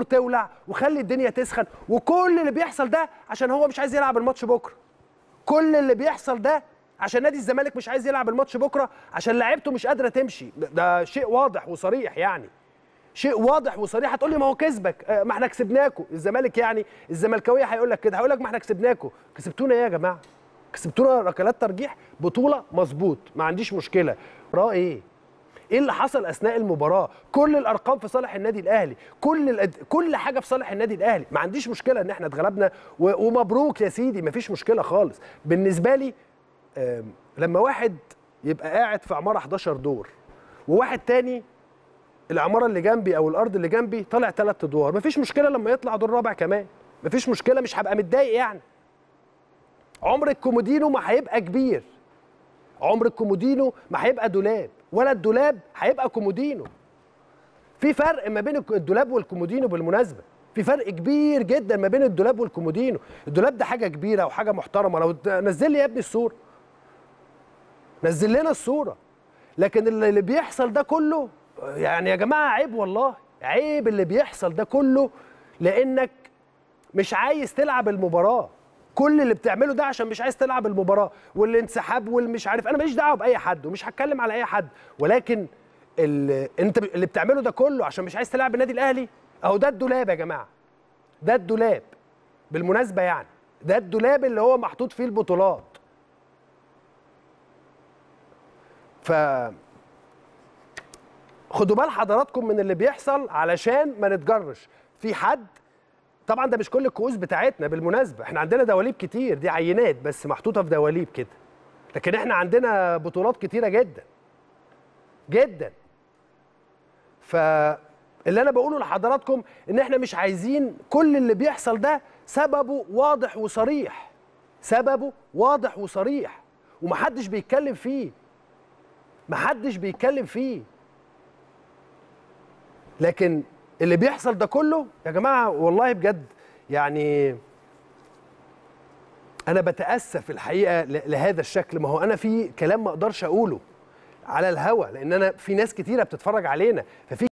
النور تولع وخلي الدنيا تسخن وكل اللي بيحصل ده عشان هو مش عايز يلعب الماتش بكره كل اللي بيحصل ده عشان نادي الزمالك مش عايز يلعب الماتش بكره عشان لعيبته مش قادره تمشي ده شيء واضح وصريح يعني شيء واضح وصريح هتقول لي ما هو كسبك آه، ما احنا كسبناكوا الزمالك يعني الزملكاويه هيقول لك كده هيقول لك ما احنا كسبناكوا كسبتونا ايه يا جماعه كسبتونا ركلات ترجيح بطوله مظبوط ما عنديش مشكله رأي ايه ايه اللي حصل اثناء المباراه كل الارقام في صالح النادي الاهلي كل الأد... كل حاجه في صالح النادي الاهلي ما عنديش مشكله ان احنا اتغلبنا و... ومبروك يا سيدي ما فيش مشكله خالص بالنسبه لي لما واحد يبقى قاعد في عماره 11 دور وواحد تاني العماره اللي جنبي او الارض اللي جنبي طالع ثلاث ادوار مفيش مشكله لما يطلع دور رابع كمان مفيش مشكله مش هبقى متضايق يعني عمر الكومودينو ما هيبقى كبير عمر الكومودينو ما هيبقى دولاب ولا الدولاب هيبقى كومودينو في فرق ما بين الدولاب والكومودينو بالمناسبه في فرق كبير جدا ما بين الدولاب والكومودينو الدولاب ده حاجه كبيره وحاجه محترمه لو نزل لي يا ابني الصوره نزل لنا الصوره لكن اللي بيحصل ده كله يعني يا جماعه عيب والله عيب اللي بيحصل ده كله لانك مش عايز تلعب المباراه كل اللي بتعمله ده عشان مش عايز تلعب المباراه والانسحاب والمش عارف انا ماليش دعوه باي حد ومش هتكلم على اي حد ولكن اللي انت اللي بتعمله ده كله عشان مش عايز تلعب النادي الاهلي اهو ده الدولاب يا جماعه ده الدولاب بالمناسبه يعني ده الدولاب اللي هو محطوط فيه البطولات ف خدوا بال حضراتكم من اللي بيحصل علشان ما نتجرش في حد طبعا ده مش كل الكؤوس بتاعتنا بالمناسبه احنا عندنا دواليب كتير دي عينات بس محطوطه في دواليب كده لكن احنا عندنا بطولات كتيره جدا جدا فاللي انا بقوله لحضراتكم ان احنا مش عايزين كل اللي بيحصل ده سببه واضح وصريح سببه واضح وصريح ومحدش بيتكلم فيه محدش بيتكلم فيه لكن اللي بيحصل ده كله يا جماعه والله بجد يعني انا بتاسف الحقيقه لهذا الشكل ما هو انا في كلام ما اقدرش اقوله على الهوى لان انا في ناس كتيره بتتفرج علينا ففي